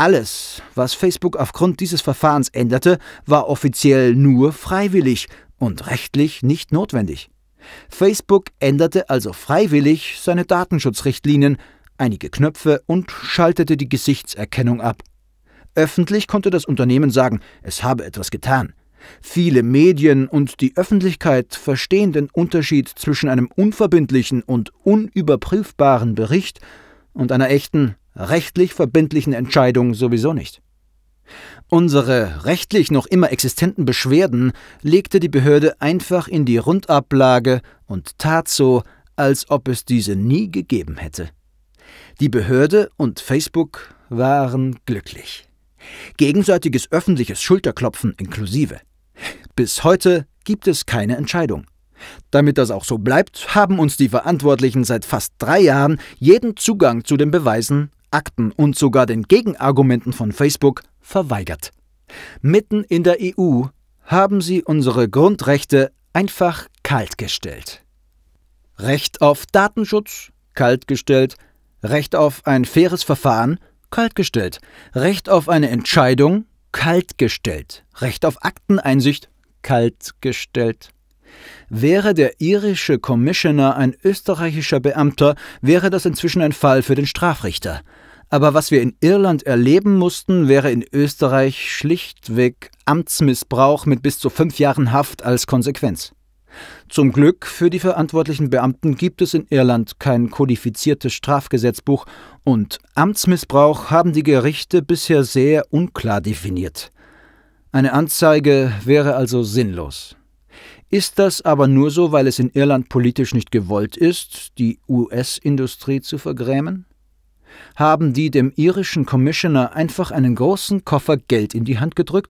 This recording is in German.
Alles, was Facebook aufgrund dieses Verfahrens änderte, war offiziell nur freiwillig und rechtlich nicht notwendig. Facebook änderte also freiwillig seine Datenschutzrichtlinien, einige Knöpfe und schaltete die Gesichtserkennung ab. Öffentlich konnte das Unternehmen sagen, es habe etwas getan. Viele Medien und die Öffentlichkeit verstehen den Unterschied zwischen einem unverbindlichen und unüberprüfbaren Bericht und einer echten, rechtlich verbindlichen Entscheidung sowieso nicht. Unsere rechtlich noch immer existenten Beschwerden legte die Behörde einfach in die Rundablage und tat so, als ob es diese nie gegeben hätte. Die Behörde und Facebook waren glücklich. Gegenseitiges öffentliches Schulterklopfen inklusive. Bis heute gibt es keine Entscheidung. Damit das auch so bleibt, haben uns die Verantwortlichen seit fast drei Jahren jeden Zugang zu den Beweisen Akten und sogar den Gegenargumenten von Facebook verweigert. Mitten in der EU haben sie unsere Grundrechte einfach kaltgestellt. Recht auf Datenschutz kaltgestellt, Recht auf ein faires Verfahren kaltgestellt, Recht auf eine Entscheidung kaltgestellt, Recht auf Akteneinsicht kaltgestellt. Wäre der irische Commissioner ein österreichischer Beamter, wäre das inzwischen ein Fall für den Strafrichter. Aber was wir in Irland erleben mussten, wäre in Österreich schlichtweg Amtsmissbrauch mit bis zu fünf Jahren Haft als Konsequenz. Zum Glück für die verantwortlichen Beamten gibt es in Irland kein kodifiziertes Strafgesetzbuch und Amtsmissbrauch haben die Gerichte bisher sehr unklar definiert. Eine Anzeige wäre also sinnlos. Ist das aber nur so, weil es in Irland politisch nicht gewollt ist, die US-Industrie zu vergrämen? Haben die dem irischen Commissioner einfach einen großen Koffer Geld in die Hand gedrückt